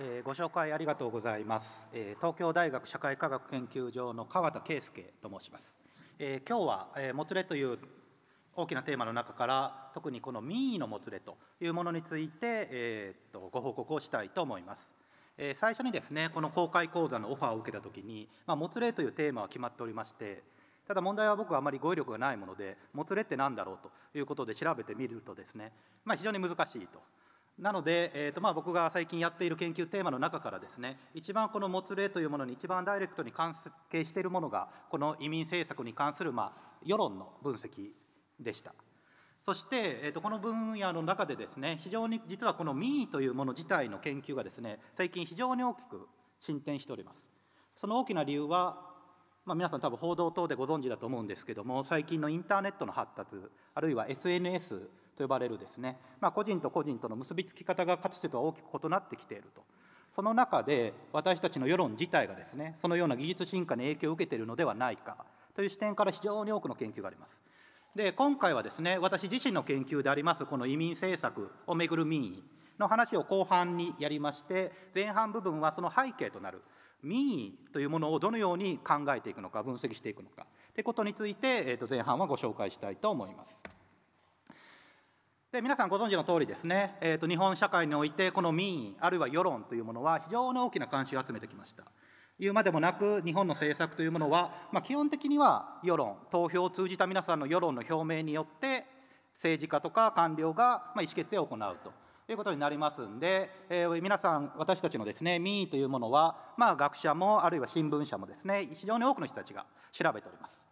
えー、ご紹介ありがとうございます、えー、東京大学社会科学研究所の川田圭介と申します、えー、今日は、えもつれという大きなテーマの中から特にこの民意のもつれというものについて、えー、とご報告をしたいと思います、え最初にですねこの公開講座のオファーを受けた時に、まあ、もつれというテーマは決まっておりましてただ問題は僕はあまり語彙力がないものでもつれって何だろうということで調べてみるとですね、まあ、非常に難しいとなので、えーとまあ、僕が最近やっている研究テーマの中からですね一番このもつれというものに一番ダイレクトに関係しているものがこの移民政策に関する、まあ、世論の分析でした。そして、えーと、この分野の中でですね非常に実はこの民意というもの自体の研究がですね最近非常に大きく進展しております。その大きな理由はまあ、皆さん多分報道等でご存知だと思うんですけども最近のインターネットの発達あるいは SNS と呼ばれるですね、まあ、個人と個人との結びつき方がかつてとは大きく異なってきていると。その中で私たちの世論自体がですねそのような技術進化に影響を受けているのではないかという視点から非常に多くの研究があります。で今回はですね私自身の研究でありますこの移民政策をめぐる民意の話を後半にやりまして前半部分はその背景となる民意というものをどのように考えていくのか分析していくのかということについて、えー、と前半はご紹介したいと思います。で皆さんご存知の通りですね、えーと、日本社会においてこの民意あるいは世論というものは非常に大きな関心を集めてきました言うまでもなく日本の政策というものは、まあ、基本的には世論投票を通じた皆さんの世論の表明によって政治家とか官僚が意思決定を行うということになりますんで、えー、皆さん私たちのですね民意というものは、まあ、学者もあるいは新聞社もですね非常に多くの人たちが調べております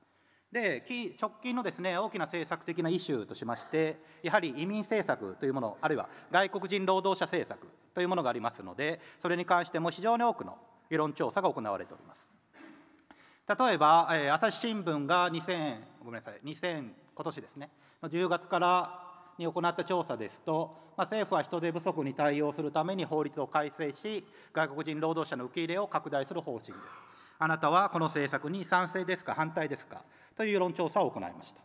で直近のですね大きな政策的なイシューとしまして、やはり移民政策というもの、あるいは外国人労働者政策というものがありますので、それに関しても非常に多くの世論調査が行われております。例えば、えー、朝日新聞が2000、ごめんなさい、2000、今年ですね、10月からに行った調査ですと、まあ、政府は人手不足に対応するために法律を改正し、外国人労働者の受け入れを拡大する方針です。あなたはこの政策に賛成ですか、反対ですか、という世論調査を行いました。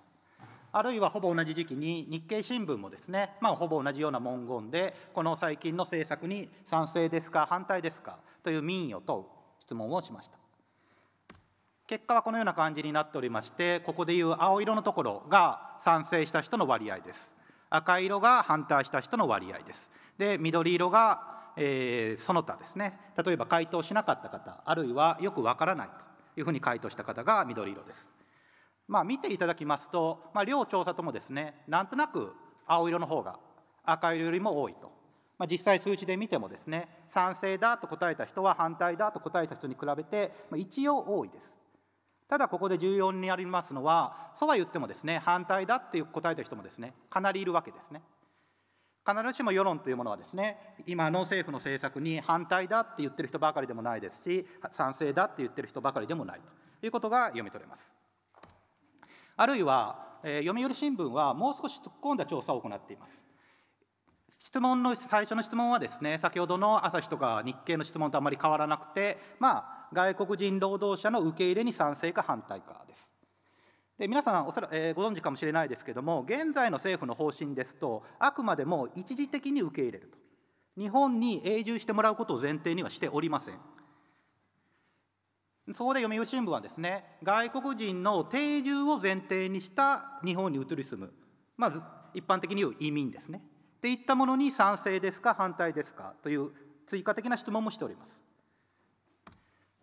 あるいはほぼ同じ時期に日経新聞もですね、まあ、ほぼ同じような文言で、この最近の政策に賛成ですか、反対ですかという民意を問う質問をしました。結果はこのような感じになっておりまして、ここでいう青色のところが賛成した人の割合です。赤色が反対した人の割合です。で、緑色が、えー、その他ですね、例えば回答しなかった方、あるいはよくわからないというふうに回答した方が緑色です。まあ、見ていただきますと、まあ、両調査ともですねなんとなく青色の方が赤色よりも多いと、まあ、実際数値で見てもですね賛成だと答えた人は反対だと答えた人に比べて、まあ、一応多いですただここで重要になりますのはそうは言ってもですね反対だっていう答えた人もですねかなりいるわけですね必ずしも世論というものはですね今の政府の政策に反対だって言ってる人ばかりでもないですし賛成だって言ってる人ばかりでもないということが読み取れますあるいは、えー、読売新聞はもう少し突っ込んだ調査を行っています。質問の最初の質問はですね先ほどの朝日とか日経の質問とあまり変わらなくて、まあ、外国人労働者の受け入れに賛成か反対かです。で皆さんおそら、えー、ご存知かもしれないですけども現在の政府の方針ですとあくまでも一時的に受け入れると日本に永住してもらうことを前提にはしておりませんそこで読売新聞はですね、外国人の定住を前提にした日本に移り住む、まず一般的に言う移民ですね。っていったものに賛成ですか、反対ですかという追加的な質問もしております。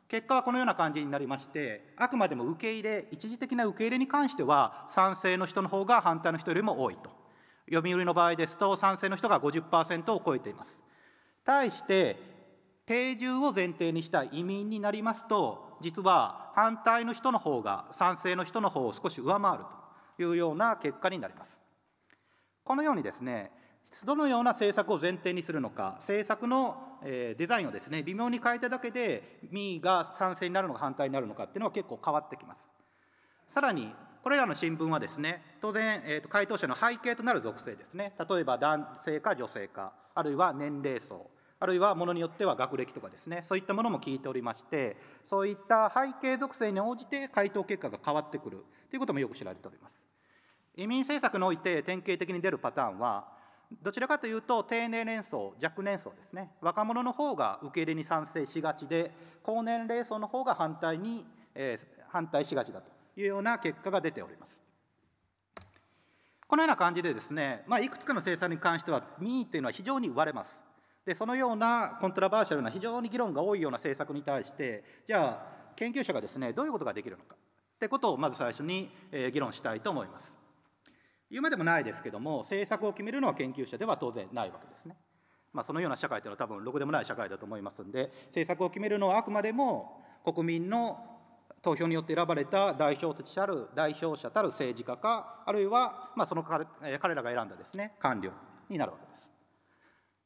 結果はこのような感じになりまして、あくまでも受け入れ、一時的な受け入れに関しては、賛成の人の方が反対の人よりも多いと。読売の場合ですと、賛成の人が50%を超えています。対して、定住を前提にした移民になりますと、実は反対の人の方が賛成の人の方を少し上回るというような結果になります。このようにですねどのような政策を前提にするのか、政策のデザインをですね微妙に変えただけで、民意が賛成になるのか反対になるのかっていうのは結構変わってきます。さらに、これらの新聞はですね当然、えー、と回答者の背景となる属性ですね、例えば男性か女性か、あるいは年齢層、あるいはものによっては学歴とかですねそういったものも聞いておりましてそういった背景属性に応じて回答結果が変わってくるということもよく知られております移民政策において典型的に出るパターンはどちらかというと低年齢層若年層ですね若者の方が受け入れに賛成しがちで高年齢層の方が反対に、えー、反対しがちだというような結果が出ておりますこのような感じでですね、まあ、いくつかの政策に関しては民意というのは非常に割れますでそのようなコントラバーシャルな非常に議論が多いような政策に対してじゃあ研究者がですねどういうことができるのかってことをまず最初に議論したいと思います。言うまでもないですけども政策を決めるのは研究者では当然ないわけですね。まあ、そのような社会というのは多分ろくでもない社会だと思いますんで政策を決めるのはあくまでも国民の投票によって選ばれた代表者たる代表者たる政治家かあるいはまその彼らが選んだですね官僚になるわけです。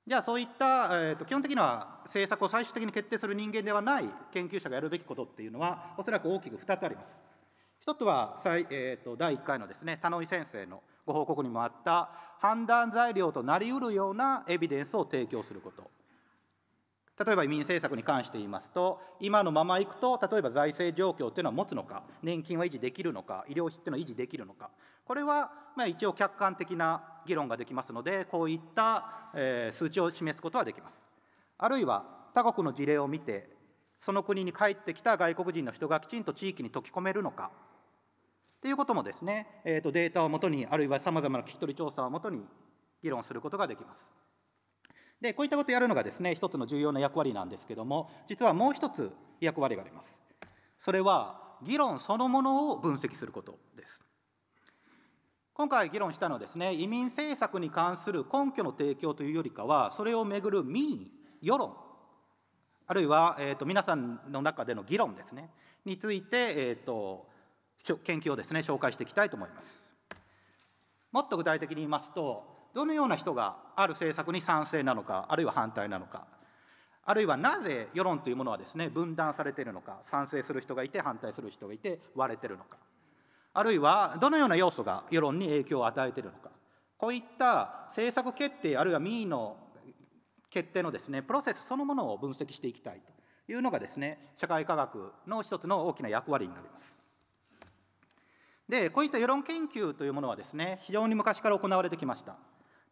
じゃあそういった、えー、と基本的には政策を最終的に決定する人間ではない研究者がやるべきことっていうのはおそらく大きく2つあります。一つはえー、と第1回のですね田野井先生のご報告にもあった判断材料となりうるようなエビデンスを提供すること例えば移民政策に関して言いますと今のままいくと例えば財政状況っていうのは持つのか年金は維持できるのか医療費っていうのは維持できるのかこれはまあ一応客観的な議論ができますので、こういった数値を示すことはできます。あるいは他国の事例を見て、その国に帰ってきた外国人の人がきちんと地域に溶き込めるのかということもですね、えー、とデータをもとに、あるいはさまざまな聞き取り調査をもとに議論することができます。で、こういったことをやるのがですね、一つの重要な役割なんですけども、実はもう一つ役割があります。それは、議論そのものを分析することです。今回議論したのはですね移民政策に関する根拠の提供というよりかはそれをめぐる民意世論あるいは、えーと、皆さんの中での議論ですねについて、えーと、研究をですね紹介していきたいと思いますもっと具体的に言いますとどのような人がある政策に賛成なのかあるいは反対なのかあるいはなぜ世論というものはですね分断されているのか賛成する人がいて反対する人がいて割れてるのかあるいはどのような要素が世論に影響を与えているのか、こういった政策決定、あるいは民意の決定のです、ね、プロセスそのものを分析していきたいというのがです、ね、社会科学の一つの大きな役割になります。で、こういった世論研究というものはです、ね、非常に昔から行われてきました。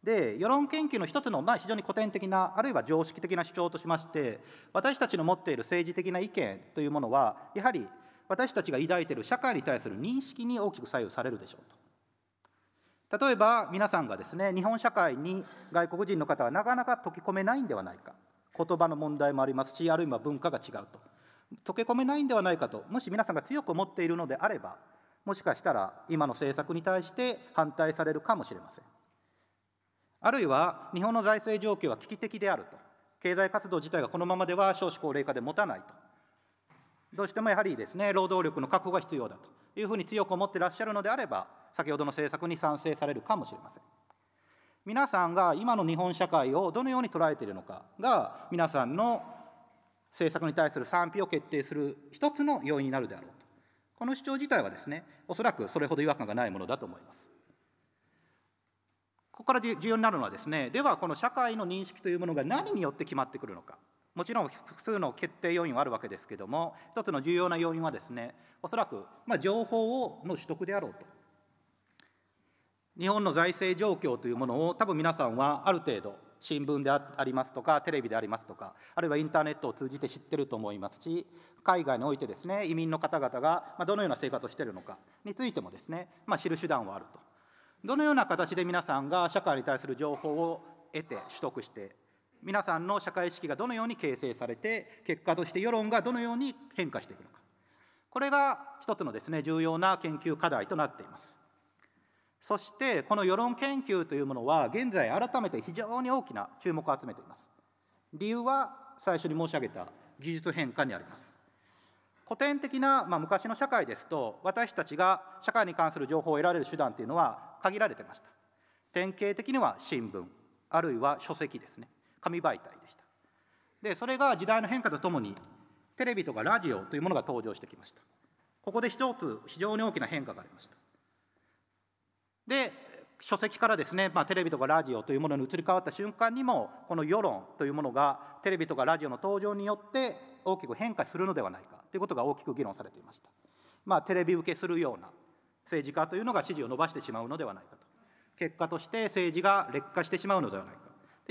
で世論研究の一つの、まあ、非常に古典的な、あるいは常識的な主張としまして、私たちの持っている政治的な意見というものは、やはり私たちが抱いている社会に対する認識に大きく左右されるでしょうと。例えば皆さんがですね日本社会に外国人の方はなかなか溶け込めないんではないか言葉の問題もありますしあるいは文化が違うと溶け込めないんではないかともし皆さんが強く思っているのであればもしかしたら今の政策に対して反対されるかもしれませんあるいは日本の財政状況は危機的であると経済活動自体がこのままでは少子高齢化で持たないとどうしてもやはりですね労働力の確保が必要だというふうに強く思ってらっしゃるのであれば先ほどの政策に賛成されるかもしれません皆さんが今の日本社会をどのように捉えているのかが皆さんの政策に対する賛否を決定する一つの要因になるであろうとこの主張自体はですねおそらくそれほど違和感がないものだと思いますここから重要になるのはですねではこの社会の認識というものが何によって決まってくるのかもちろん複数の決定要因はあるわけですけれども、一つの重要な要因はですね、おそらく、まあ、情報をの取得であろうと。日本の財政状況というものを、多分皆さんはある程度、新聞でありますとか、テレビでありますとか、あるいはインターネットを通じて知ってると思いますし、海外においてですね、移民の方々がどのような生活をしているのかについてもですね、まあ、知る手段はあると。どのような形で皆さんが社会に対する情報を得て取得して皆さんの社会意識がどのように形成されて結果として世論がどのように変化していくのかこれが一つのですね重要な研究課題となっていますそしてこの世論研究というものは現在改めて非常に大きな注目を集めています理由は最初に申し上げた技術変化にあります古典的な、まあ、昔の社会ですと私たちが社会に関する情報を得られる手段というのは限られてました典型的には新聞あるいは書籍ですね紙媒体でしたでそれが時代の変化とともにテレビとかラジオというものが登場してきましたここで一つ非常に大きな変化がありましたで書籍からですね、まあ、テレビとかラジオというものに移り変わった瞬間にもこの世論というものがテレビとかラジオの登場によって大きく変化するのではないかということが大きく議論されていました、まあ、テレビ受けするような政治家というのが支持を伸ばしてしまうのではないかと結果として政治が劣化してしまうのではないか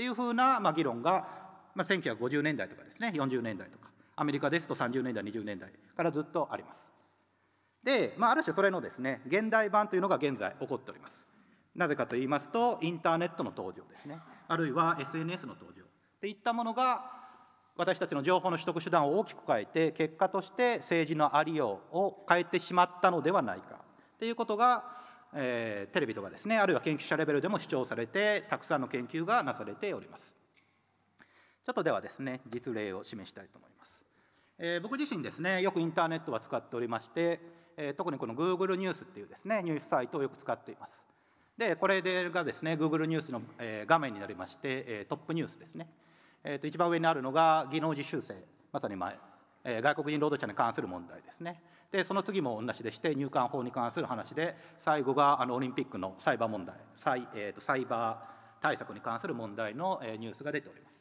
っていうふうな、まあ、議論が、まあ、1950年代とかですね40年代とかアメリカですと30年代20年代からずっとあります。で、まあ、ある種それのですね現代版というのが現在起こっております。なぜかと言いますとインターネットの登場ですねあるいは SNS の登場といったものが私たちの情報の取得手段を大きく変えて結果として政治のありようを変えてしまったのではないかということがえー、テレビとかですねあるいは研究者レベルでも主張されてたくさんの研究がなされておりますちょっとではですね実例を示したいと思います、えー、僕自身ですねよくインターネットは使っておりまして、えー、特にこの Google ニュースっていうですねニュースサイトをよく使っていますでこれがですね Google ニュースの画面になりましてトップニュースですね、えー、と一番上にあるのが技能実習生まさに前外国人労働者に関する問題ですねでその次も同じでして入管法に関する話で最後があのオリンピックのサイバー問題サイ,、えー、とサイバー対策に関する問題の、えニュースが出ております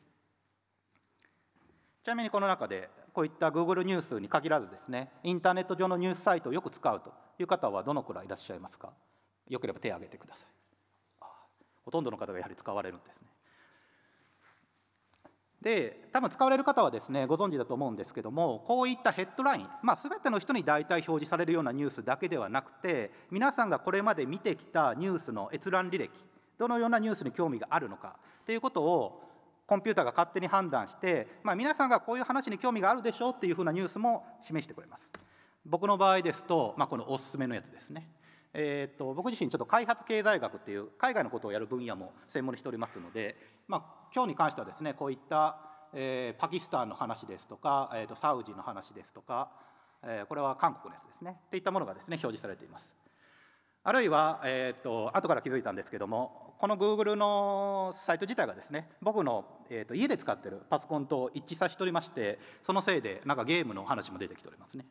ちなみにこの中でこういった Google ニュースに限らずですねインターネット上のニュースサイトをよく使うという方はどのくらいいらっしゃいますかよければ手を挙げてくださいほとんどの方がやはり使われるんですねで多分使われる方はですねご存知だと思うんですけどもこういったヘッドライン、まあ、全ての人に大体表示されるようなニュースだけではなくて皆さんがこれまで見てきたニュースの閲覧履歴どのようなニュースに興味があるのかということをコンピューターが勝手に判断して、まあ、皆さんがこういう話に興味があるでしょうっていうふうなニュースも示してくれます僕の場合ですと、まあ、このおすすめのやつですねえー、と僕自身ちょっと開発経済学っていう海外のことをやる分野も専門にしておりますので、まあ、今日に関してはですねこういった、えー、パキスタンの話ですとか、えー、とサウジの話ですとか、えー、これは韓国のやつですねっていったものがですね表示されています。あるいは、えーと、と後から気づいたんですけどもこの Google のサイト自体がですね僕の、えーと、と家で使ってるパソコンと一致させておりましてそのせいでなんかゲームの話も出てきておりますね。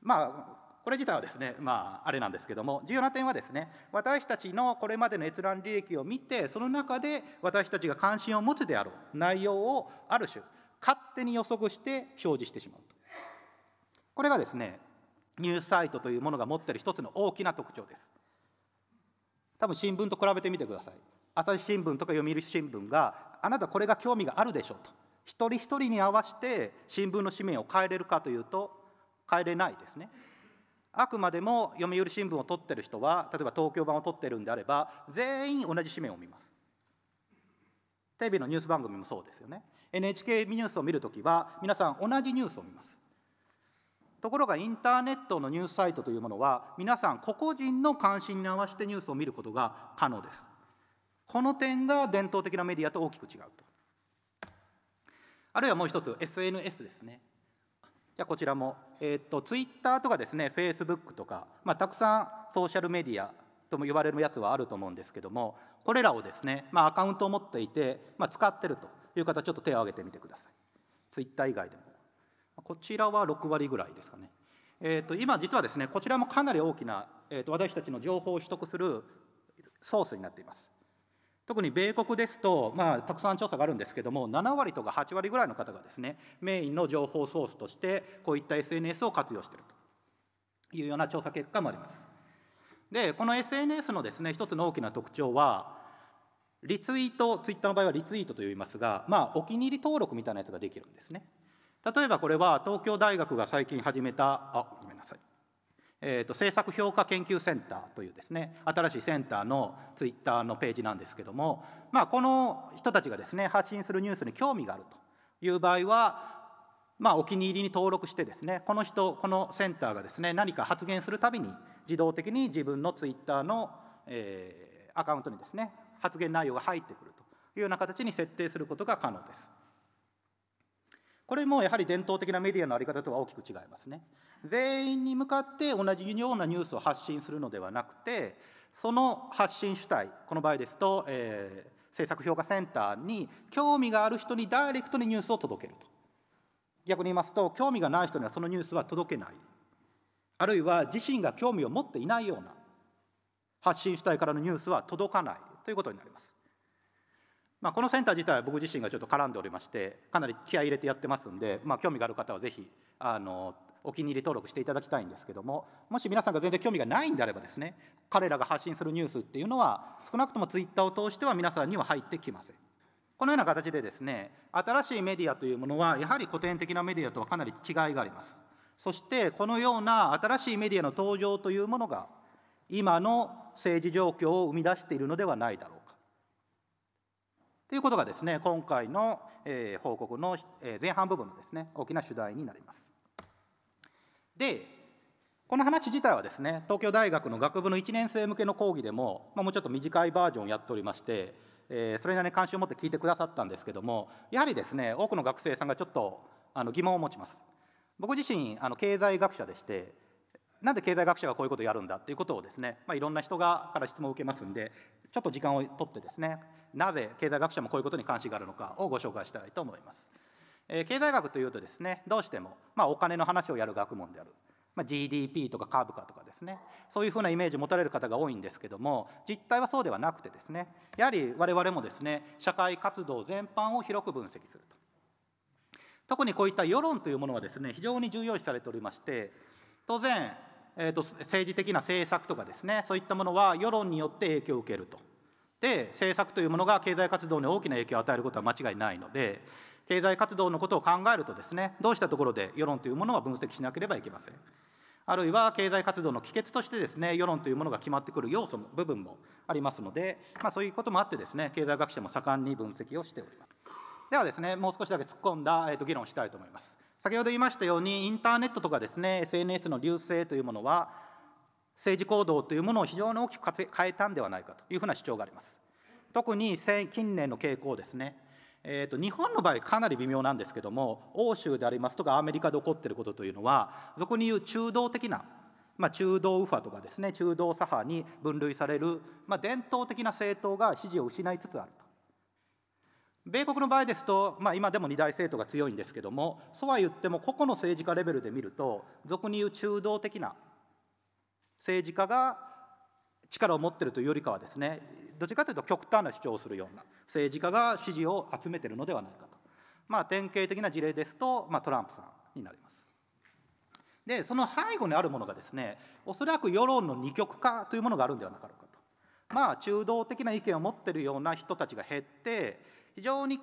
まあこれ自体はですね、まあ、あれなんですけども、重要な点はですね、私たちのこれまでの閲覧履歴を見て、その中で私たちが関心を持つであろう内容をある種、勝手に予測して表示してしまうと。これがですね、ニュースサイトというものが持っている一つの大きな特徴です。多分新聞と比べてみてください。朝日新聞とか読売新聞が、あなたこれが興味があるでしょうと。一人一人に合わせて新聞の紙面を変えれるかというと、変えれないですね。あくまでも読売新聞を取ってる人は例えば東京版を取ってるんであれば全員同じ紙面を見ますテレビのニュース番組もそうですよね NHK ニュースを見るときは皆さん同じニュースを見ますところがインターネットのニュースサイトというものは皆さん個々人の関心に合わせてニュースを見ることが可能ですこの点が伝統的なメディアと大きく違うとあるいはもう一つ SNS ですねじゃあこちらも、えー、と t とかですねフェイスブックとか、まあ、たくさんソーシャルメディアとも呼われるやつはあると思うんですけどもこれらをですね、まあ、アカウントを持っていて、まあ、使ってるという方ちょっと手を挙げてみてくださいツイッター以外でもこちらは6割ぐらいですかね、えー、と今実はですねこちらもかなり大きな、えー、と私たちの情報を取得するソースになっています特に米国ですと、まあ、たくさん調査があるんですけども、7割とか8割ぐらいの方がですね、メインの情報ソースとして、こういった SNS を活用しているというような調査結果もあります。で、この SNS のですね、一つの大きな特徴は、リツイート、ツイッターの場合はリツイートと言いますが、まあ、お気に入り登録みたいなやつができるんですね。例えばこれは東京大学が最近始めた、あ、ごめんなさい。えーと、政策評価研究センターというですね新しいセンターのツイッターのページなんですけども、まあ、この人たちがですね発信するニュースに興味があるという場合は、まあ、お気に入りに登録してですねこの人このセンターがですね何か発言するたびに自動的に自分のツイッターの、えー、アカウントにですね発言内容が入ってくるというような形に設定することが可能です。これもやはり伝統的なメディアの在り方とは大きく違いますね。全員に向かって同じようなニュースを発信するのではなくてその発信主体この場合ですと、えー、政策評価センターに興味がある人にダイレクトにニュースを届けると逆に言いますと興味がない人にはそのニュースは届けないあるいは自身が興味を持っていないような発信主体からのニュースは届かないということになります。まあ、このセンター自体は僕自身がちょっと絡んでおりましてかなり気合い入れてやってますんで、まあ、興味がある方はぜひあのお気に入り登録していただきたいんですけどももし皆さんが全然興味がないんであればですね彼らが発信するニュースっていうのは少なくともツイッターを通しては皆さんには入ってきませんこのような形でですね新しいメディアというものはやはり古典的なメディアとはかなり違いがありますそしてこのような新しいメディアの登場というものが今の政治状況を生み出しているのではないだろうかということがですね今回の報告の前半部分のですね大きな主題になります。でこの話自体はですね東京大学の学部の1年生向けの講義でも、まあ、もうちょっと短いバージョンをやっておりまして、えー、それなりに関心を持って聞いてくださったんですけどもやはりですね多くの学生さんがちょっとあの疑問を持ちます僕自身あの経済学者でしてなんで経済学者がこういうことをやるんだっていうことをですね、まあ、いろんな人がから質問を受けますんでちょっと時間を取ってですねなぜ経済学者もこういうことに関心があるのかをご紹介したいと思います。え経済学というとですねどうしても、まあ、お金の話をやる学問である、まあ、GDP とか株価とかですねそういうふうなイメージを持たれる方が多いんですけども実態はそうではなくてですねやはり我々もですね社会活動全般を広く分析すると特にこういった世論というものはですね非常に重要視されておりまして当然、えーと政治的な政策とかですねそういったものは世論によって影響を受けるとで政策というものが経済活動に大きな影響を与えることは間違いないので経済活動のことを考えるとですね、どうしたところで世論というものは分析しなければいけません。あるいは経済活動の帰結としてですね、世論というものが決まってくる要素も部分もありますので、まあ、そういうこともあってですね、経済学者も盛んに分析をしております。ではですね、もう少しだけ突っ込んだ、えー、と議論をしたいと思います。先ほど言いましたように、インターネットとかですね、SNS の流星というものは、政治行動というものを非常に大きく変えたんではないかというふうな主張があります。特に近年の傾向ですね、えーと、日本の場合かなり微妙なんですけども欧州でありますとかアメリカで起こっていることというのはそこにいう中道的な、まあ、中道右派とかですね中道左派に分類される、まあ、伝統的な政党が支持を失いつつあると。米国の場合ですと、まあ、今でも二大政党が強いんですけどもそうは言っても個々の政治家レベルで見ると俗に言う中道的な政治家が力を持っているというよりかはですねどちらかというと極端な主張をするような政治家が支持を集めているのではないかと、まあ、典型的な事例ですと、まあ、トランプさんになります。でその背後にあるものがですねおそらく世論の二極化というものがあるんではなかろうかと、まあ、中道的な意見を持っているような人たちが減って非常に、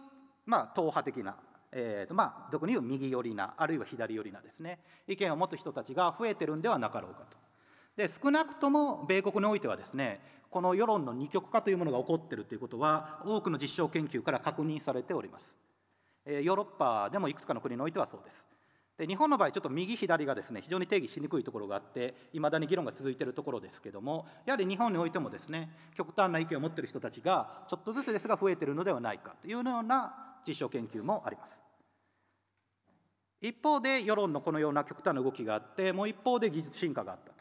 まあ、党派的なえーとまあ、俗に言う右寄りな、あるいは左寄りなですね、意見を持つ人たちが増えてるんではなかろうかと。で少なくとも米国においてはですね、この世論の二極化というものが起こっているということは、多くの実証研究から確認されております。ヨーロッパでもいくつかの国においてはそうです。で日本の場合、ちょっと右、左がですね非常に定義しにくいところがあって、いまだに議論が続いているところですけども、やはり日本においても、ですね極端な意見を持っている人たちが、ちょっとずつですが増えているのではないかというような実証研究もあります。一方で、世論のこのような極端な動きがあって、もう一方で技術進化があった。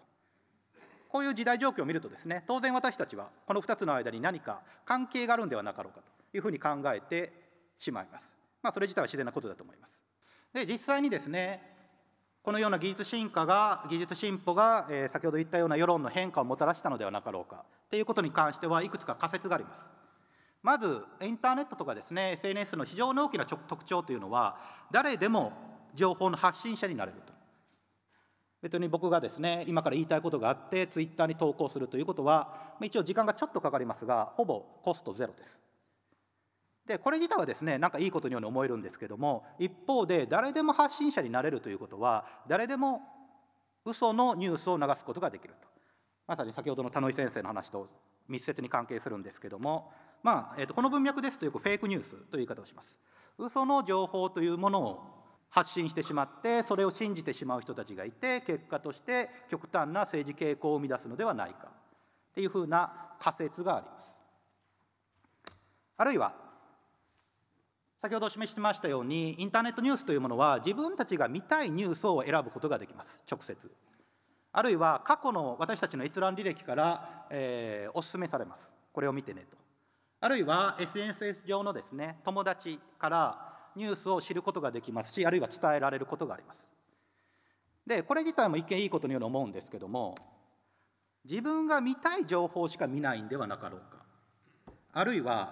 こういう時代状況を見るとですね当然私たちはこの2つの間に何か関係があるんではなかろうかというふうに考えてしまいます。まあ、それ自体は自然なことだと思います。で実際にですねこのような技術進化が技術進歩が、えー、先ほど言ったような世論の変化をもたらしたのではなかろうかということに関してはいくつか仮説があります。まずインターネットとかですね SNS の非常に大きな特徴というのは誰でも情報の発信者になれると別に僕がですね今から言いたいことがあってツイッターに投稿するということは一応時間がちょっとかかりますがほぼコストゼロですでこれ自体はですねなんかいいことのように思えるんですけども一方で誰でも発信者になれるということは誰でも嘘のニュースを流すことができるとまさに先ほどの田野井先生の話と密接に関係するんですけども、まあえー、とこの文脈ですとよくフェイクニュースという言い方をします嘘の情報というものを発信してしまってそれを信じてしまう人たちがいて結果として極端な政治傾向を生み出すのではないかっていうふうな仮説があります。あるいは先ほどお示しましたようにインターネットニュースというものは自分たちが見たいニュースを選ぶことができます直接あるいは過去の私たちの閲覧履歴から、えー、お勧めされますこれを見てねとあるいは SNS 上のですね友達からニュースを知ることができますしあるいは伝えられることがありますでこれ自体も一見いいことのように思うんですけども自分が見たい情報しか見ないんではなかろうかあるいは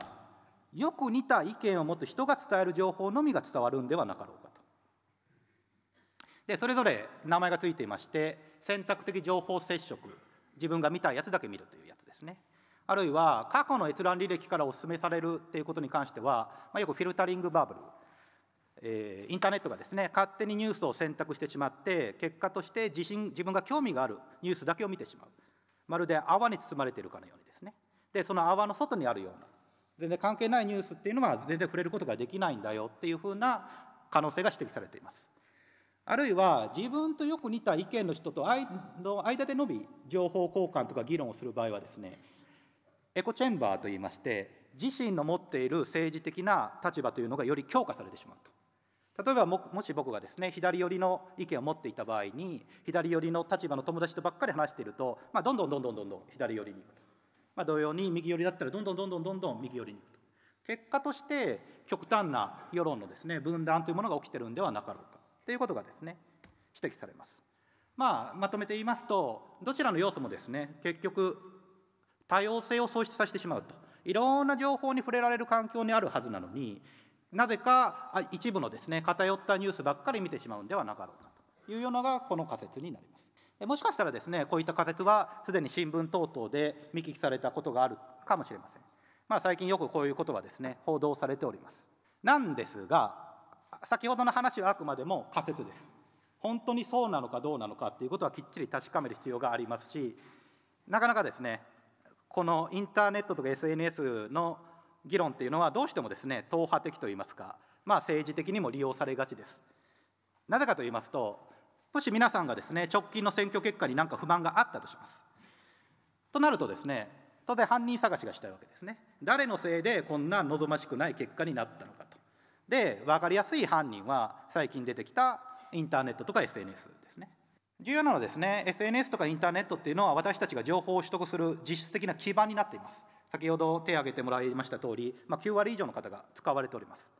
よく似た意見を持つ人が伝える情報のみが伝わるんではなかろうかとでそれぞれ名前が付いていまして選択的情報接触自分が見たいやつだけ見るというやつですねあるいは過去の閲覧履歴からお勧めされるということに関しては、まあ、よくフィルタリングバブルえー、インターネットがですね勝手にニュースを選択してしまって結果として自身自分が興味があるニュースだけを見てしまうまるで泡に包まれているかのようにですねでその泡の外にあるような全然関係ないニュースっていうのは全然触れることができないんだよっていうふうな可能性が指摘されています。あるいは自分とよく似た意見の人との間でのみ情報交換とか議論をする場合はですねエコチェンバーといいまして自身の持っている政治的な立場というのがより強化されてしまうと例えばももし僕がですね左寄りの意見を持っていた場合に左寄りの立場の友達とばっかり話していると、まあ、どんどんどんどんどんどん左寄りに行くと、まあ、同様に右寄りだったらどんどんどんどんどんどん右寄りに行くと結果として極端な世論のですね分断というものが起きてるんではなかろうかということがですね指摘されます、まあ、まとめて言いますとどちらの要素もですね結局多様性を喪失させてしまうといろんな情報に触れられる環境にあるはずなのになぜか一部のですね偏ったニュースばっかり見てしまうんではなかろうかというのがこの仮説になります。もしかしたらですねこういった仮説はすでに新聞等々で見聞きされたことがあるかもしれません。まあ、最近よくこういうことはですね報道されております。なんですが先ほどの話はあくまでも仮説です。本当にそうなのかどうなのかっていうことはきっちり確かめる必要がありますしなかなかですねこのインターネットとか SNS の議論っていうのはどうしてもですね党派的といいますか、まあ、政治的にも利用されがちです。なぜかと言いますともし皆さんがですね直近の選挙結果に何か不満があったとします。となるとですね当然犯人探しがしたいわけですね。誰のせいでこんな望ましくない結果になったのかと。で分かりやすい犯人は最近出てきたインターネットとか SNS ですね。重要なのはですね SNS とかインターネットっていうのは私たちが情報を取得する実質的な基盤になっています。先ほど手を挙げてもらいました通り、まあ、9割以上の方が使われております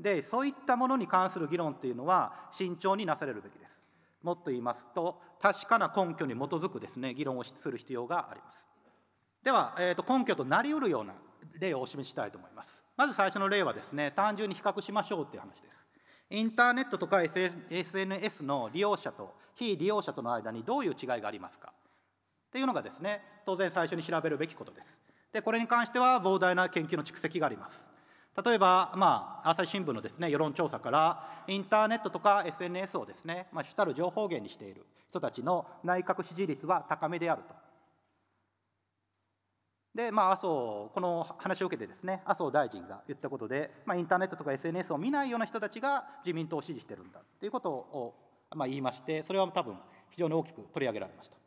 でそういったものに関する議論というのは慎重になされるべきですもっと言いますと確かな根拠に基づくですね議論をする必要がありますでは、えー、と根拠となりうるような例をお示ししたいと思いますまず最初の例はですね単純に比較しましょうという話ですインターネットとか SNS の利用者と非利用者との間にどういう違いがありますかっていうのがですね当然最初に調べるべきことですでこれに関しては膨大な研究の蓄積があります例えば、まあ、朝日新聞のです、ね、世論調査からインターネットとか SNS をですね、まあ、主たる情報源にしている人たちの内閣支持率は高めであると。でまあ、麻生この話を受けてですね麻生大臣が言ったことで、まあ、インターネットとか SNS を見ないような人たちが自民党を支持してるんだということを、まあ、言いましてそれは多分非常に大きく取り上げられました。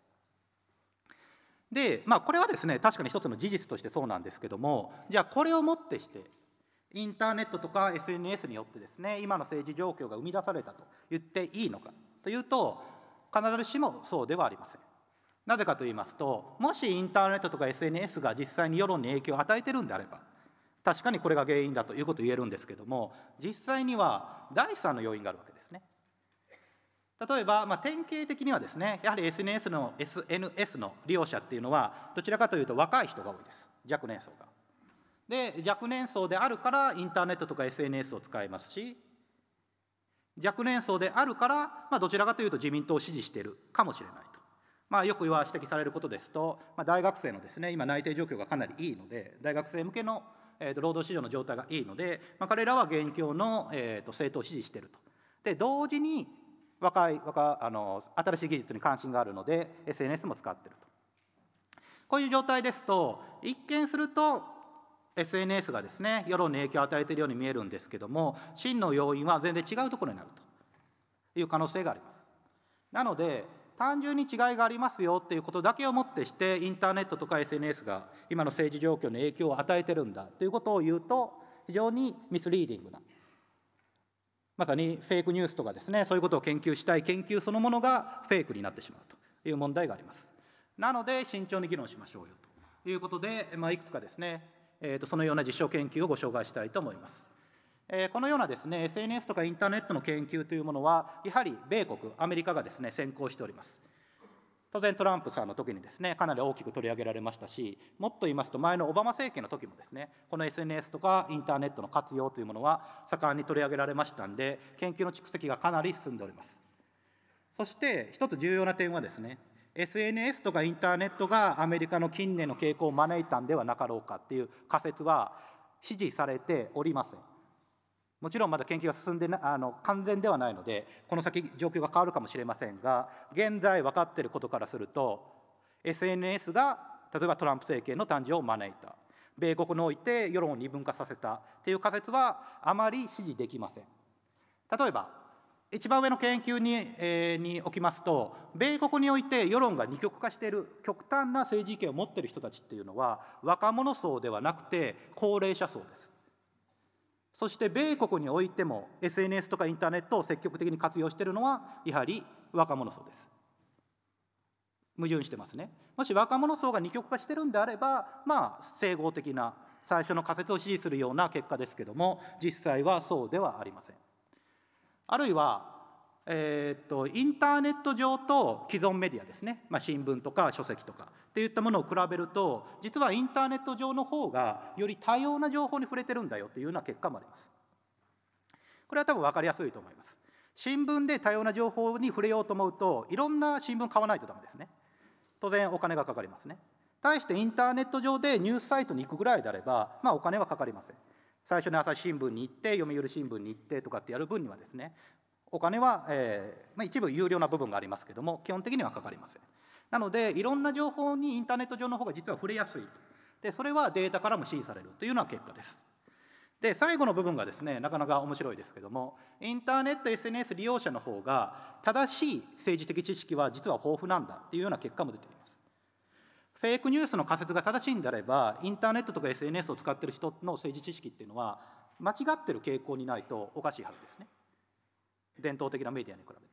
で、まあ、これはですね確かに一つの事実としてそうなんですけどもじゃあこれをもってしてインターネットとか SNS によってですね今の政治状況が生み出されたと言っていいのかというと必ずしもそうではありません。なぜかと言いますともしインターネットとか SNS が実際に世論に影響を与えてるんであれば確かにこれが原因だということを言えるんですけども実際には第三の要因があるわけです。例えば、まあ、典型的にはですねやはり SNS の SNS の利用者っていうのはどちらかというと若い人が多いです若年層が。で若年層であるからインターネットとか SNS を使いますし若年層であるから、まあ、どちらかというと自民党を支持しているかもしれないと、まあ、よく指摘されることですと、まあ、大学生のですね今内定状況がかなりいいので大学生向けの、えー、と労働市場の状態がいいので、まあ、彼らは現況の、えー、と政党を支持していると。で同時に若い若あの新しい技術に関心があるので SNS も使ってるとこういう状態ですと一見すると SNS がですね世論に影響を与えているように見えるんですけども真の要因は全然違うところになるという可能性がありますなので単純に違いがありますよっていうことだけをもってしてインターネットとか SNS が今の政治状況に影響を与えてるんだということを言うと非常にミスリーディングなまさにフェイクニュースとかですねそういうことを研究したい研究そのものがフェイクになってしまうという問題がありますなので慎重に議論しましょうよということで、まあ、いくつかですね、えー、とそのような実証研究をご紹介したいと思いますえこのようなですね SNS とかインターネットの研究というものはやはり米国アメリカがですね先行しております当然トランプさんの時にですねかなり大きく取り上げられましたしもっと言いますと前のオバマ政権の時もですねこの SNS とかインターネットの活用というものは盛んに取り上げられましたんで研究の蓄積がかなり進んでおりますそして一つ重要な点はですね SNS とかインターネットがアメリカの近年の傾向を招いたんではなかろうかっていう仮説は支持されておりませんもちろんまだ研究が進んでなあの完全ではないのでこの先状況が変わるかもしれませんが現在分かっていることからすると SNS が例えばトランプ政権の誕生を招いた米国において世論を二分化させたという仮説はあまり支持できません。例えば一番上の研究に,、えー、におきますと米国において世論が二極化している極端な政治意見を持っている人たちっていうのは若者層ではなくて高齢者層です。そして米国においても SNS とかインターネットを積極的に活用しているのはやはり若者層です。矛盾してますね。もし若者層が二極化してるんであれば、まあ、整合的な最初の仮説を支持するような結果ですけども実際はそうではありません。あるいは、えー、っとインターネット上と既存メディアですね、まあ、新聞とか書籍とかっていったものを比べると実はインターネット上の方がより多様な情報に触れてるんだよというような結果もあります。これは多分分かりやすいと思います。新聞で多様な情報に触れようと思うといろんな新聞買わないとダメですね。当然お金がかかりますね。対してインターネット上でニュースサイトに行くぐらいであれば、まあ、お金はかかりません。最初に朝日新聞に行って読売新聞に行ってとかってやる分にはですねお金は、えーまあ、一部有料な部分がありますけども基本的にはかかりません。なので、いろんな情報にインターネット上の方が実は触れやすい。で、それはデータからも支持されるというのは結果です。で、最後の部分がですね、なかなか面白いですけども、インターネット、SNS 利用者の方が、正しい政治的知識は実は豊富なんだというような結果も出ています。フェイクニュースの仮説が正しいんであれば、インターネットとか SNS を使ってる人の政治知識っていうのは、間違ってる傾向にないとおかしいはずですね。伝統的なメディアに比べて。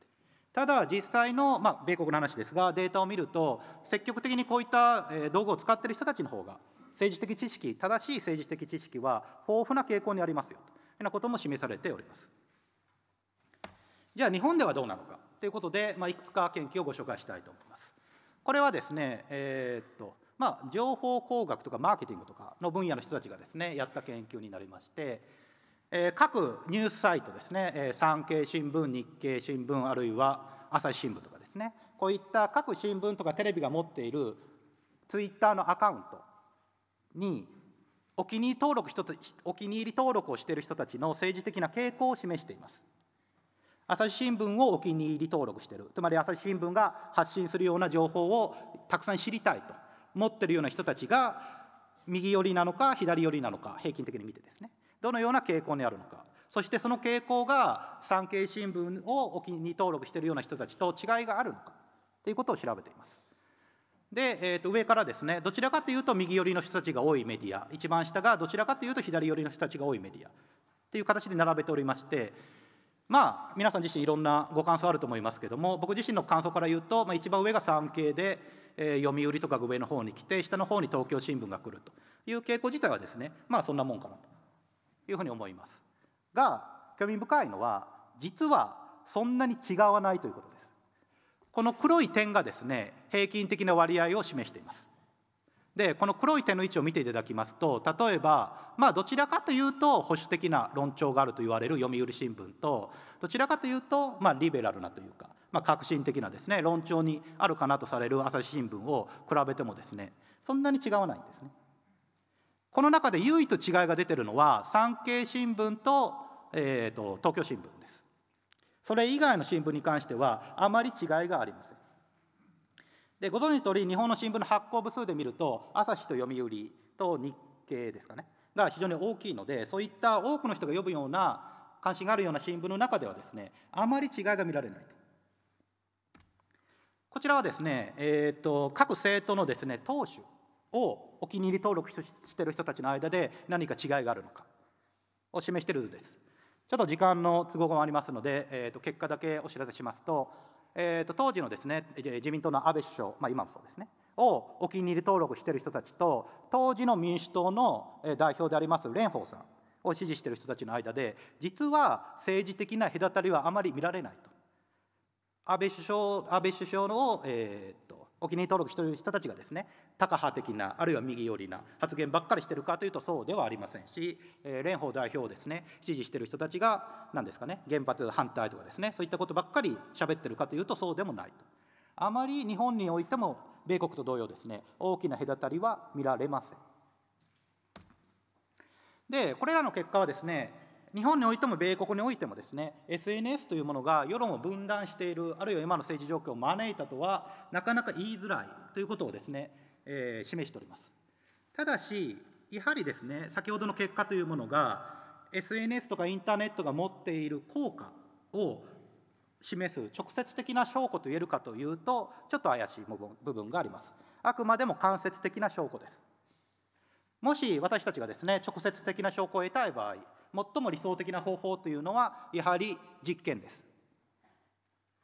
ただ、実際の、まあ、米国の話ですが、データを見ると、積極的にこういった道具を使っている人たちの方が、政治的知識、正しい政治的知識は豊富な傾向にありますよというようなことも示されております。じゃあ、日本ではどうなのかということで、まあ、いくつか研究をご紹介したいと思います。これはですね、えー、っとまあ、情報工学とかマーケティングとかの分野の人たちがですねやった研究になりまして、え各ニュースサイトですね、え産経新聞、日経新聞、あるいは朝日新聞とかですね、こういった各新聞とかテレビが持っているツイッターのアカウントにお気に入り登録お気に入り登録をしている人たちの政治的な傾向を示しています。朝日新聞をお気に入り登録している、つまり朝日新聞が発信するような情報をたくさん知りたいと思っているような人たちが、右寄りなのか、左寄りなのか、平均的に見てですね。どのような傾向にあるのかそしてその傾向が産経新聞をお気に登録しているような人たちと違いがあるのかということを調べています。で、えー、と上からですねどちらかというと右寄りの人たちが多いメディア一番下がどちらかというと左寄りの人たちが多いメディアという形で並べておりましてまあ皆さん自身いろんなご感想あると思いますけども僕自身の感想から言うと、まあ、一番上が産経で、えー、読売とか上の方に来て下の方に東京新聞が来るという傾向自体はですねまあそんなもんかなと。いうふうに思います。が興味深いのは実はそんなに違わないということです。この黒い点がですね平均的な割合を示しています。でこの黒い点の位置を見ていただきますと例えばまあどちらかというと保守的な論調があると言われる読売新聞とどちらかというとまあリベラルなというか、まあ、革新的なですね論調にあるかなとされる朝日新聞を比べてもですねそんなに違わないんですね。この中で唯一違いが出てるのは産経新聞と,、えーと、東京新聞です。それ以外の新聞に関してはあまり違いがありません。でご存知の通り日本の新聞の発行部数で見ると朝日と読売と日経ですかねが非常に大きいのでそういった多くの人が読むような関心があるような新聞の中ではですねあまり違いが見られないと。こちらはですね、えーと各政党のですね党首をお気に入り登録してる人たちの間で何か違いがあるのかを示してる図です。ちょっと時間の都合もありますので、えー、と結果だけお知らせしますと,、えー、と当時のですね自民党の安倍首相、まあ、今もそうですねをお気に入り登録してる人たちと当時の民主党の代表であります蓮舫さんを支持している人たちの間で実は政治的な隔たりはあまり見られないと安倍首相安倍首相の、えー、っとお気に入り登録している人たちがですねタカ派的なあるいは右寄りな発言ばっかりしてるかというとそうではありませんし、えー、蓮舫代表ですね支持してる人たちがなんですかね原発反対とかですねそういったことばっかり喋ってるかというとそうでもないとあまり日本においても米国と同様ですね大きな隔たりは見られませんでこれらの結果はですね日本においても米国においてもですね SNS というものが世論を分断しているあるいは今の政治状況を招いたとはなかなか言いづらいということをですねえー、示しております。ただし、やはりですね、先ほどの結果というものが、SNS とかインターネットが持っている効果を示す直接的な証拠と言えるかというと、ちょっと怪しい部分があります。あくまでも間接的な証拠です。もし私たちがですね、直接的な証拠を得たい場合、最も理想的な方法というのは、やはり実験です。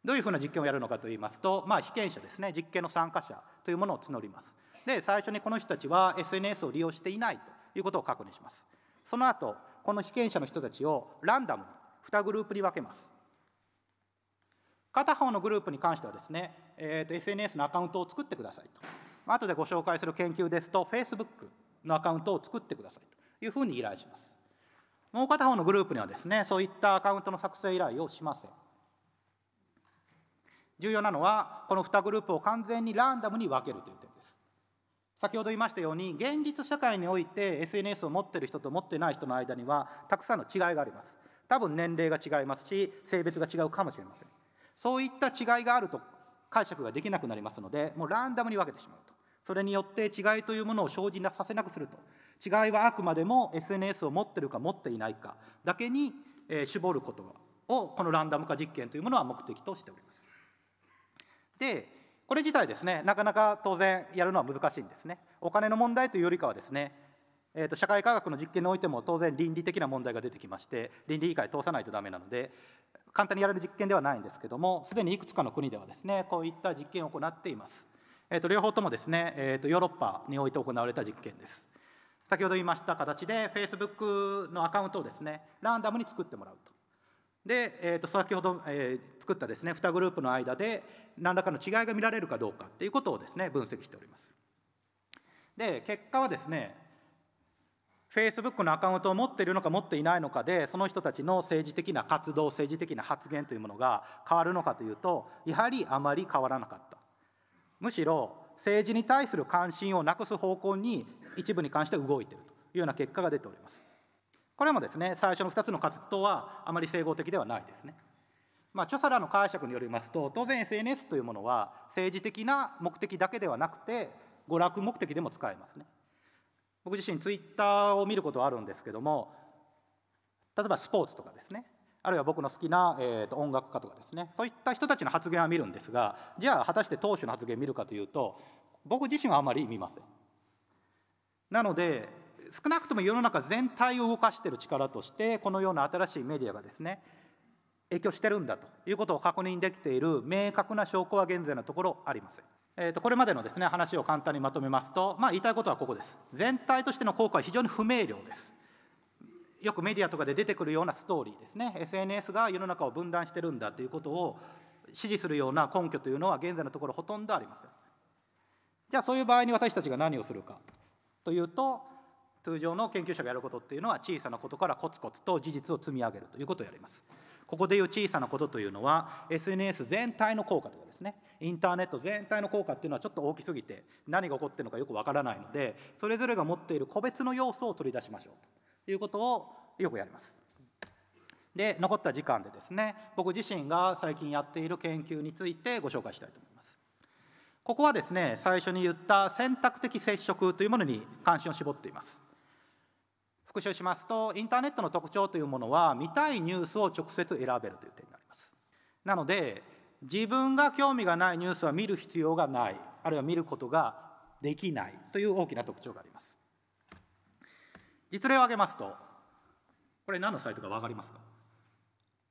どういうふうな実験をやるのかといいますと、まあ、被験者ですね、実験の参加者というものを募ります。で、最初にこの人たちは SNS を利用していないということを確認します。その後、この被験者の人たちをランダムに2グループに分けます。片方のグループに関してはですね、えー、SNS のアカウントを作ってくださいと。後でご紹介する研究ですと、Facebook のアカウントを作ってくださいというふうに依頼します。もう片方のグループにはですね、そういったアカウントの作成依頼をしません。重要なのは、この2グループを完全にランダムに分けるという点先ほど言いましたように、現実社会において SNS を持ってる人と持ってない人の間には、たくさんの違いがあります。多分年齢が違いますし、性別が違うかもしれません。そういった違いがあると解釈ができなくなりますので、もうランダムに分けてしまうと。それによって違いというものを生じさせなくすると。違いはあくまでも SNS を持ってるか持っていないかだけに絞ることを、このランダム化実験というものは目的としております。で、これ自体ですねなかなか当然やるのは難しいんですねお金の問題というよりかはですねえー、と社会科学の実験においても当然倫理的な問題が出てきまして倫理理解通さないとダメなので簡単にやれる実験ではないんですけどもすでにいくつかの国ではですねこういった実験を行っています、えー、と両方ともですね、えー、とヨーロッパにおいて行われた実験です先ほど言いました形で Facebook のアカウントをですねランダムに作ってもらうとで、えー、と先ほど、えー、作ったですね2グループの間で何らかの違いが見られるかどうかっていうことをですね分析しております。で結果はですね Facebook のアカウントを持っているのか持っていないのかでその人たちの政治的な活動政治的な発言というものが変わるのかというとやはりあまり変わらなかったむしろ政治に対する関心をなくす方向に一部に関して動いているというような結果が出ております。これもですね、最初の2つの仮説とはあまり整合的ではないですね。まあ、著者らの解釈によりますと、当然 SNS というものは政治的な目的だけではなくて、娯楽目的でも使えますね。僕自身、ツイッターを見ることはあるんですけども、例えばスポーツとかですね、あるいは僕の好きな、えー、と音楽家とかですね、そういった人たちの発言は見るんですが、じゃあ、果たして当主の発言見るかというと、僕自身はあまり見ません。なので、少なくとも世の中全体を動かしている力としてこのような新しいメディアがですね影響してるんだということを確認できている明確な証拠は現在のところありません。えー、とこれまでのですね話を簡単にまとめますと、まあ、言いたいことはここです。全体としての効果は非常に不明瞭です。よくメディアとかで出てくるようなストーリーですね SNS が世の中を分断してるんだということを支持するような根拠というのは現在のところほとんどありませんじゃあそういう場合に私たちが何をするかというと通常の研究者がやることっていうのは小さなことからコツコツと事実を積み上げるということをやります。ここでいう小さなことというのは SNS 全体の効果とかですねインターネット全体の効果っていうのはちょっと大きすぎて何が起こってるのかよくわからないのでそれぞれが持っている個別の要素を取り出しましょうということをよくやります。で残った時間でですね僕自身が最近やっている研究についてご紹介したいと思います。ここはですね最初に言った選択的接触というものに関心を絞っています。復習しますとインターネットの特徴というものは見たいニュースを直接選べるという点になりますなので自分が興味がないニュースは見る必要がないあるいは見ることができないという大きな特徴があります実例を挙げますとこれ何のサイトか分かりますか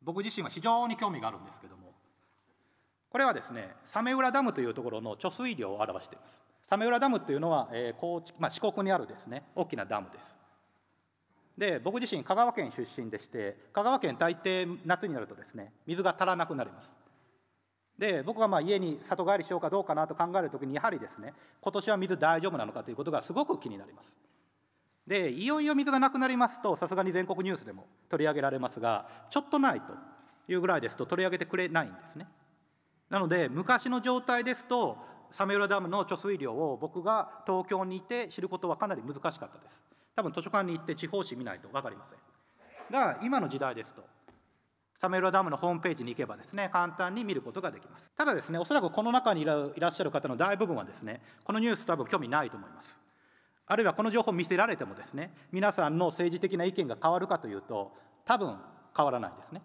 僕自身は非常に興味があるんですけどもこれはですねサメ浦ダムというところの貯水量を表していますサメ浦ダムというのは、えー高知まあ、四国にあるですね大きなダムですで僕自身香川県出身でして香川県大抵夏になるとですね水が足らなくなりますで僕がまあ家に里帰りしようかどうかなと考える時にやはりですね今年は水大丈夫なのかということがすごく気になりますでいよいよ水がなくなりますとさすがに全国ニュースでも取り上げられますがちょっとないというぐらいですと取り上げてくれないんですねなので昔の状態ですとサメ浦ダムの貯水量を僕が東京にいて知ることはかなり難しかったです多分図書館に行って地方紙見ないと分かりませんが今の時代ですとサメルダムのホームページに行けばですね簡単に見ることができますただですねおそらくこの中にいらっしゃる方の大部分はですねこのニュース多分興味ないと思いますあるいはこの情報を見せられてもですね皆さんの政治的な意見が変わるかというと多分変わらないですね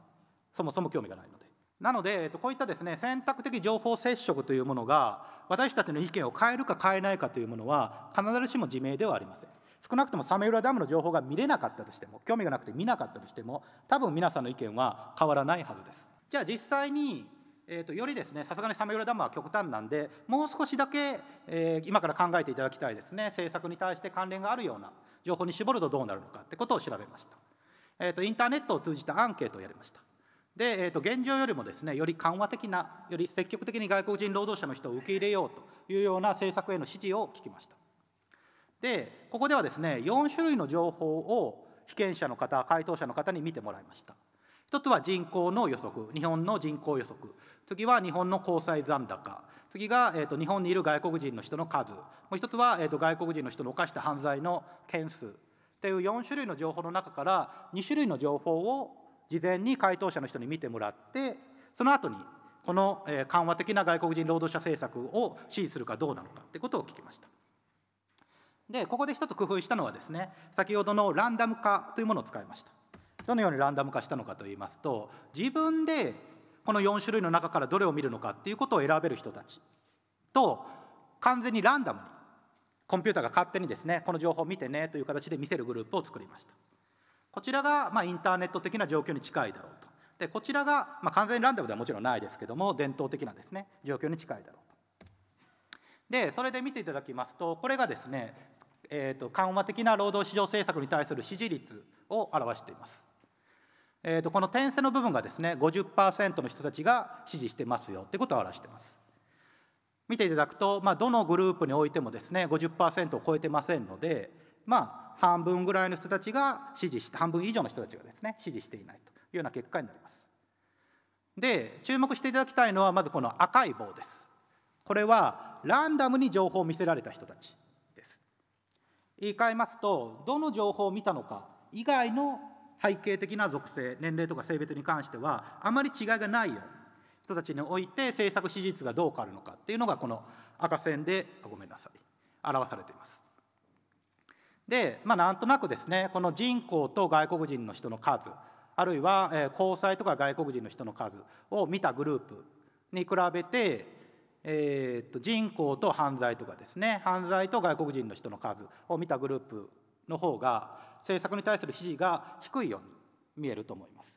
そもそも興味がないのでなので、えっと、こういったですね選択的情報接触というものが私たちの意見を変えるか変えないかというものは必ずしも自明ではありません少なくともサメラダムの情報が見れなかったとしても興味がなくて見なかったとしても多分皆さんの意見は変わらないはずですじゃあ実際にえーと、よりですねさすがにサメラダムは極端なんでもう少しだけ、えー、今から考えていただきたいですね政策に対して関連があるような情報に絞るとどうなるのかってことを調べました、えーと、インターネットを通じたアンケートをやりましたで、えーと、と現状よりもですねより緩和的なより積極的に外国人労働者の人を受け入れようというような政策への支持を聞きましたでここではですね4種類の情報を被験者の方回答者の方に見てもらいました一つは人口の予測日本の人口予測次は日本の交際残高次が、えーと、日本にいる外国人の人の数もう一つは、えーと、外国人の人の犯した犯罪の件数っていう4種類の情報の中から2種類の情報を事前に回答者の人に見てもらってその後にこの緩和的な外国人労働者政策を支持するかどうなのかということを聞きました。でここで一つ工夫したのはですね先ほどのランダム化というものを使いましたどのようにランダム化したのかといいますと自分でこの4種類の中からどれを見るのかっていうことを選べる人たちと完全にランダムにコンピューターが勝手にですねこの情報を見てねという形で見せるグループを作りましたこちらがまインターネット的な状況に近いだろうとでこちらがま完全にランダムではもちろんないですけども伝統的なですね状況に近いだろうとでそれで見ていただきますとこれがですねえーと、緩和的な労働市場政策に対する支持率を表しています。えーと、とこの点線の部分がですね50%の人たちが支持してますよということを表しています。見ていただくと、まあ、どのグループにおいてもですね50%を超えてませんので、まあ、半分ぐらいの人たちが支持して半分以上の人たちがですね支持していないというような結果になります。で注目していただきたいのはまずこの赤い棒です。これはランダムに情報を見せられた人たち言い換えますと、どの情報を見たのか以外の背景的な属性、年齢とか性別に関しては、あまり違いがないように、人たちにおいて、政策支持率がどう変わるのかっていうのが、この赤線で、ごめんなさい、表されています。で、まあ、なんとなくですね、この人口と外国人の人の数、あるいは交際とか外国人の人の数を見たグループに比べて、えー、と人口と犯罪とかですね犯罪と外国人の人の数を見たグループの方が政策に対する支持が低いように見えると思います。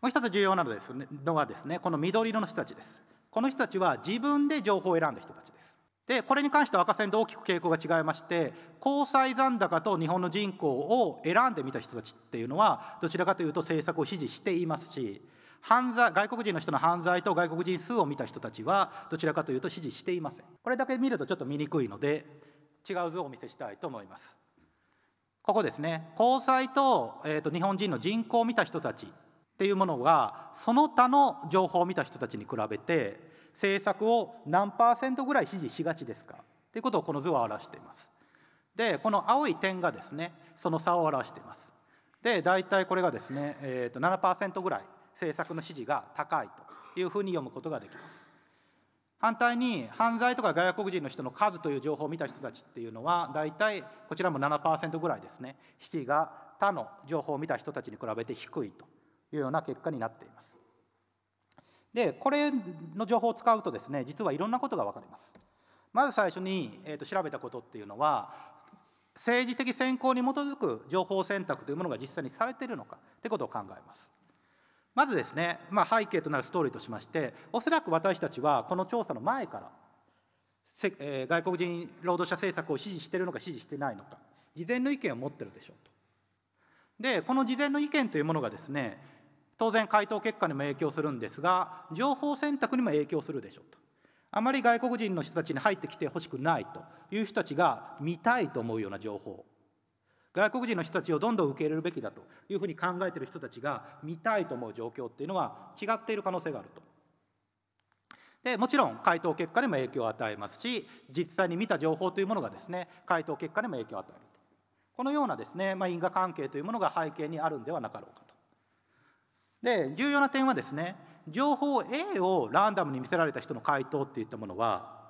もう一つ重要なのですのはですねこの緑色の人たちです。この人たちは自分で情報を選んだ人たちです。でこれに関しては赤線と大きく傾向が違いまして交際残高と日本の人口を選んでみた人たちっていうのはどちらかというと政策を支持していますし犯罪外国人の人の犯罪と外国人数を見た人たちはどちらかというと支持していませんこれだけ見るとちょっと見にくいので違う図をお見せしたいと思いますここですね交際と,、えーと、日本人の人口を見た人たちっていうものがその他の情報を見た人たちに比べて政策を何パーセントぐらい支持しがちですかということをこの図は表していますでこの青い点がですねその差を表していますで大体これがですね、えーと7%ぐらい政策の支持が高いというふうに読むことができます。反対に犯罪とか外国人の人の数という情報を見た人たちっていうのは大体こちらも7%ぐらいですね支持が他の情報を見た人たちに比べて低いというような結果になっていますでこれの情報を使うとですね実はいろんなことが分かりますまず最初に、えー、と調べたことっていうのは政治的選考に基づく情報選択というものが実際にされているのかということを考えますまずですね、まあ、背景となるストーリーとしましておそらく私たちはこの調査の前からせ、えー、外国人労働者政策を支持しているのか支持してないのか事前の意見を持ってるでしょうと。でこの事前の意見というものがですね当然回答結果にも影響するんですが情報選択にも影響するでしょうと。あまり外国人の人たちに入ってきてほしくないという人たちが見たいと思うような情報外国人の人たちをどんどん受け入れるべきだというふうに考えている人たちが見たいと思う状況っていうのは違っている可能性があると。でもちろん回答結果にも影響を与えますし実際に見た情報というものがですね回答結果にも影響を与えるこのようなですね、まあ、因果関係というものが背景にあるんではなかろうかと。で重要な点はですね情報 A をランダムに見せられた人の回答っていったものは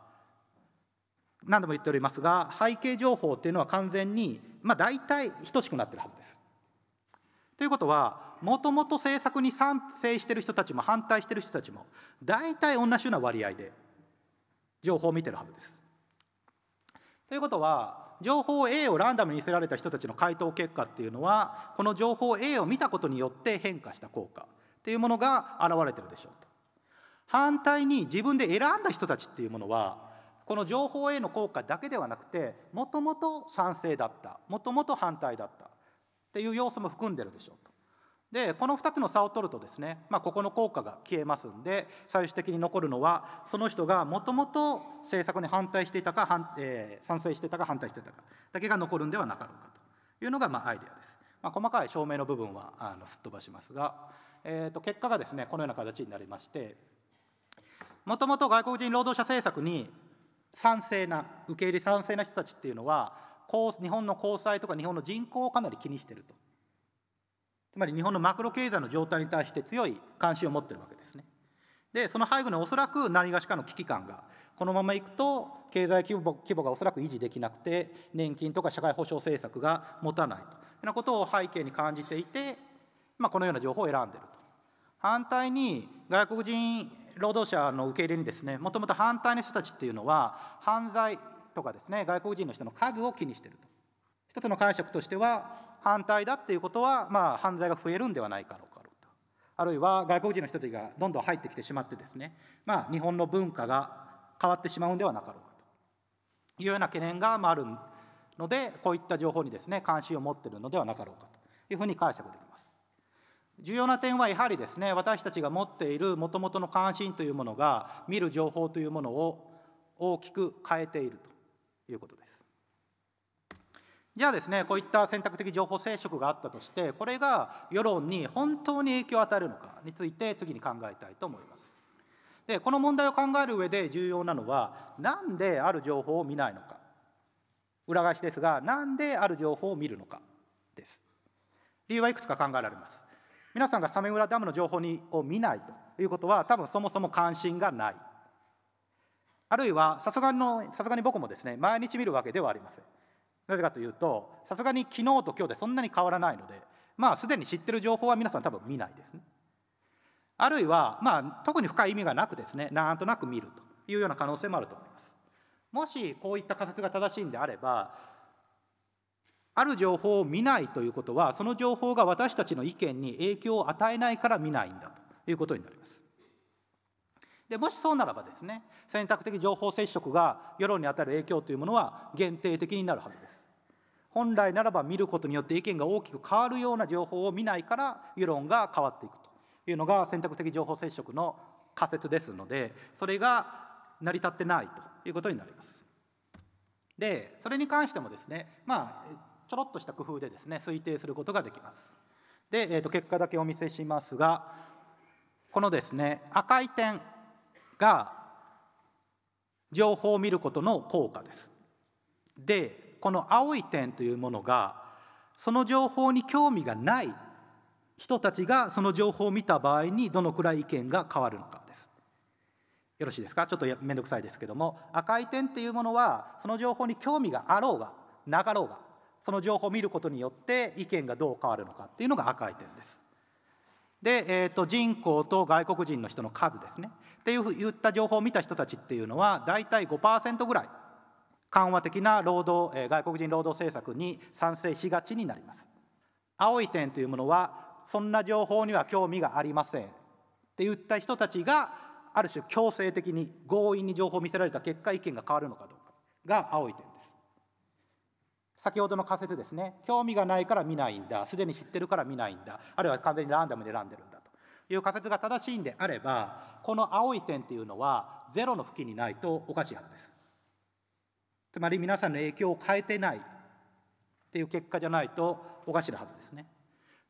何度も言っておりますが背景情報っていうのは完全にまあ、大体等しくなってるはずです。ということはもともと政策に賛成してる人たちも反対してる人たちも大体同じような割合で情報を見てるはずです。ということは情報 A をランダムに見せられた人たちの回答結果っていうのはこの情報 A を見たことによって変化した効果っていうものが現れてるでしょうと。反対に自分で選んだ人たちっていうものはこの情報への効果だけではなくてもともと賛成だったもともと反対だったっていう要素も含んでるでしょうと。でこの2つの差を取るとですね、まあ、ここの効果が消えますんで最終的に残るのはその人がもともと政策に反対していたかえー、賛成していたか反対していたかだけが残るんではなかろうかというのがまあアイデアです。まあ、細かい証明の部分はあのすっ飛ばしますが、えー、と結果がですねこのような形になりましてもともと外国人労働者政策に賛成な受け入れ賛成な人たちっていうのは日本の交際とか日本の人口をかなり気にしてるとつまり日本のマクロ経済の状態に対して強い関心を持ってるわけですねでその背後におそらく何がしかの危機感がこのままいくと経済規模規模がおそらく維持できなくて年金とか社会保障政策が持たないというようなことを背景に感じていて、まあ、このような情報を選んでると反対に外国人労働者の受け入れにですねもともと反対の人たちっていうのは犯罪とかですね外国人の人の数を気にしてると一つの解釈としては反対だっていうことは、まあ、犯罪が増えるんではないかろうかろうとあるいは外国人の人たちがどんどん入ってきてしまってですね、まあ、日本の文化が変わってしまうんではなかろうかというような懸念があるのでこういった情報にですね関心を持ってるのではなかろうかというふうに解釈できます。重要な点はやはりですね私たちが持っているもともとの関心というものが見る情報というものを大きく変えているということです。じゃあですねこういった選択的情報生殖があったとしてこれが世論に本当に影響を与えるのかについて次に考えたいと思います。でこの問題を考える上で重要なのは何である情報を見ないのか裏返しですが何である情報を見るのかです。理由はいくつか考えられます。皆さんが鮫浦ダムの情報にを見ないということは多分そもそも関心がないあるいはさすがのさすがに僕もですね毎日見るわけではありませんなぜかというとさすがに昨日と今日でそんなに変わらないのでまあすでに知ってる情報は皆さん多分見ないですねあるいはまあ特に深い意味がなくですねなんとなく見るというような可能性もあると思いますもしこういった仮説が正しいんであればある情報を見ないということはその情報が私たちの意見に影響を与えないから見ないんだということになります。でもしそうならばですね選択的情報接触が世論に与える影響というものは限定的になるはずです。本来ならば見ることによって意見が大きく変わるような情報を見ないから世論が変わっていくというのが選択的情報接触の仮説ですのでそれが成り立ってないということになります。でそれに関してもですねまあちょろっとした工夫でですね推定することができます。で、えー、と結果だけお見せしますがこのですね赤い点が情報を見ることの効果です。でこの青い点というものがその情報に興味がない人たちがその情報を見た場合にどのくらい意見が変わるのかです。よろしいですかちょっと面倒くさいですけども赤い点っていうものはその情報に興味があろうがなかろうがその情報を見ることによって意見がどう変わるのかっていうのが赤い点です。で、えーと、人口と外国人の人の数ですねっていう言った情報を見た人たちっていうのは大体5%ぐらい緩和的な労働、えー、外国人労働政策に賛成しがちになります。青い点というものはそんな情報には興味がありませんって言った人たちがある種強制的に強引に情報を見せられた結果意見が変わるのかどうかが青い点先ほどの仮説ですね興味がないから見ないんだすでに知ってるから見ないんだあるいは完全にランダムで選んでるんだという仮説が正しいんであればこの青い点っていうのはゼロの付近にないとおかしいはずですつまり皆さんの影響を変えてないっていう結果じゃないとおかしいはずですね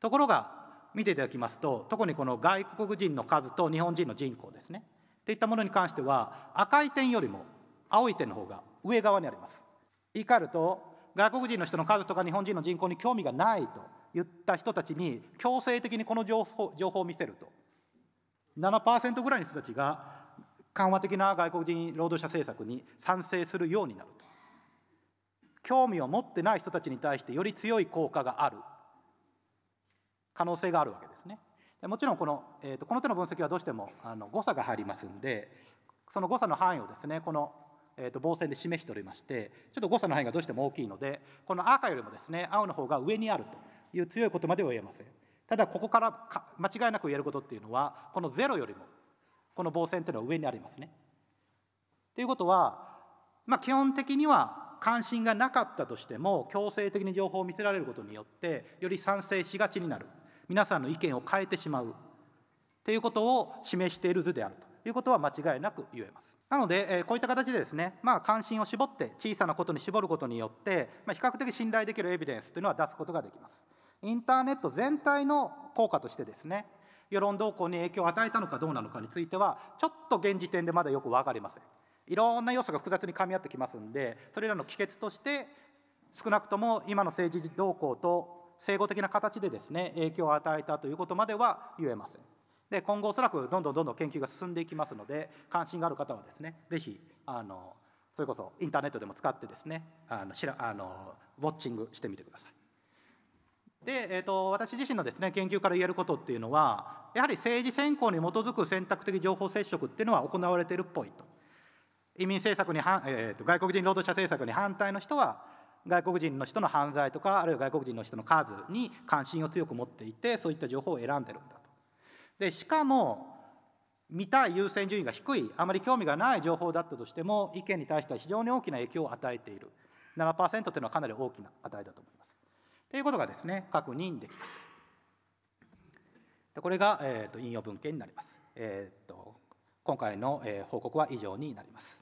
ところが見ていただきますと特にこの外国人の数と日本人の人口ですねっていったものに関しては赤い点よりも青い点の方が上側にあります言い換えると外国人の人の数とか日本人の人口に興味がないと言った人たちに強制的にこの情報情報を見せると7%ぐらいの人たちが緩和的な外国人労働者政策に賛成するようになると興味を持ってない人たちに対してより強い効果がある可能性があるわけですねもちろんこの,、えーと、とこの手の分析はどうしてもあの誤差が入りますんでその誤差の範囲をですねこのえー、と棒線で示しておりましてちょっと誤差の範囲がどうしても大きいのでこの赤よりもですね青の方が上にあるという強いことまでは言えませんただここからか間違いなく言えることっていうのはこのゼロよりもこの棒線っていうのは上にありますねということは、まあ、基本的には関心がなかったとしても強制的に情報を見せられることによってより賛成しがちになる皆さんの意見を変えてしまうということを示している図であるということは間違いなく言えます。なので、えこういった形でですね、まあ、関心を絞って小さなことに絞ることによって、まあ、比較的信頼できるエビデンスというのは出すことができます。インターネット全体の効果としてですね世論動向に影響を与えたのかどうなのかについてはちょっと現時点でまだよく分かりませんいろんな要素が複雑にかみ合ってきますんでそれらの帰結として少なくとも今の政治動向と整合的な形でですね影響を与えたということまでは言えませんで今後おそらくどんどんどんどん研究が進んでいきますので関心がある方はですね是非あのそれこそインターネットでも使ってですねあのしらあのウォッチングしてみてください。で、えーと、私自身のですね研究から言えることっていうのはやはり政治選考に基づく選択的情報接触っていうのは行われているっぽいと移民政策に反、えーと、と外国人労働者政策に反対の人は外国人の人の犯罪とかあるいは外国人の人の数に関心を強く持っていてそういった情報を選んでるんだでしかも見たい優先順位が低いあまり興味がない情報だったとしても意見に対しては非常に大きな影響を与えている7%というのはかなり大きな値だと思います。ということがですね確認できます。でこれが、えーと、引用文献になります。えーと、と今回の、えー、報告は以上になります。